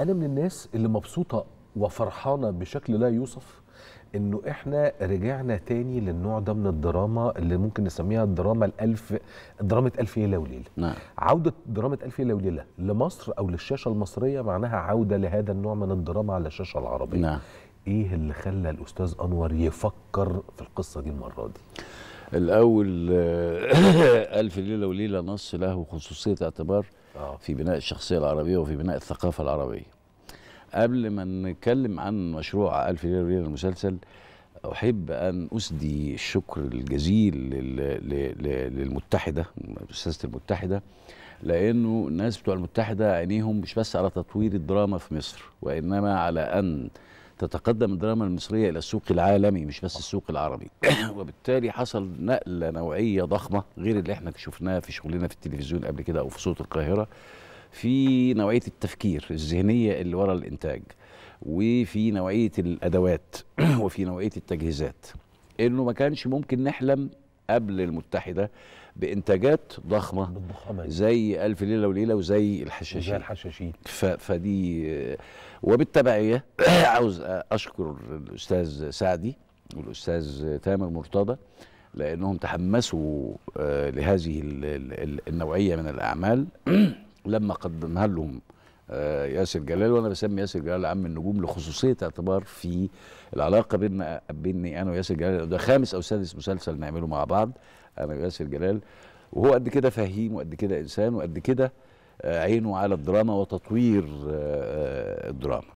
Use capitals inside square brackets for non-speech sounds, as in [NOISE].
انا من الناس اللي مبسوطه وفرحانه بشكل لا يوصف انه احنا رجعنا تاني للنوع ده من الدراما اللي ممكن نسميها الدراما الالف دراما الف ليله وليله نعم. عوده دراما الف ليله وليله لمصر او للشاشه المصريه معناها عوده لهذا النوع من الدراما على الشاشه العربيه نعم. ايه اللي خلى الاستاذ انور يفكر في القصه دي المره دي الاول آه، [COUGHS] الف ليله وليله نص له خصوصيه اعتبار آه. في بناء الشخصيه العربيه وفي بناء الثقافه العربيه قبل ما نتكلم عن مشروع الف ليله وليله المسلسل احب ان اسدي الشكر الجزيل للمتحده مؤسسه المتحده لانه الناس بتوع المتحده عينيهم مش بس على تطوير الدراما في مصر وانما على ان تتقدم الدراما المصرية إلى السوق العالمي مش بس السوق العربي [CLEARS THROAT] وبالتالي حصل نقلة نوعية ضخمة غير اللي احنا شفناها في شغلنا في التلفزيون قبل كده أو في صوت القاهرة في نوعية التفكير الذهنية اللي ورا الإنتاج وفي نوعية الأدوات [CLEARS THROAT] وفي نوعية التجهيزات إنه ما كانش ممكن نحلم قبل المتحده بانتاجات ضخمه زي الف ليله وليله وزي الحشاشين الحشاشين فدي وبالتبعيه [COUGHS] عاوز اشكر الاستاذ سعدي والاستاذ تامر مرتضى لانهم تحمسوا آه، لهذه النوعيه من الاعمال [COUGHS] لما قدمها لهم آه، ياسر جلال وانا بسمي ياسر جلال عم النجوم لخصوصيه اعتبار في العلاقه بيننا بيني انا وياسر جلال ده خامس او سادس مسلسل نعمله مع بعض انا وياسر جلال وهو قد كده فهيم وقد كده انسان وقد كده آه، عينه على الدراما وتطوير آه، الدراما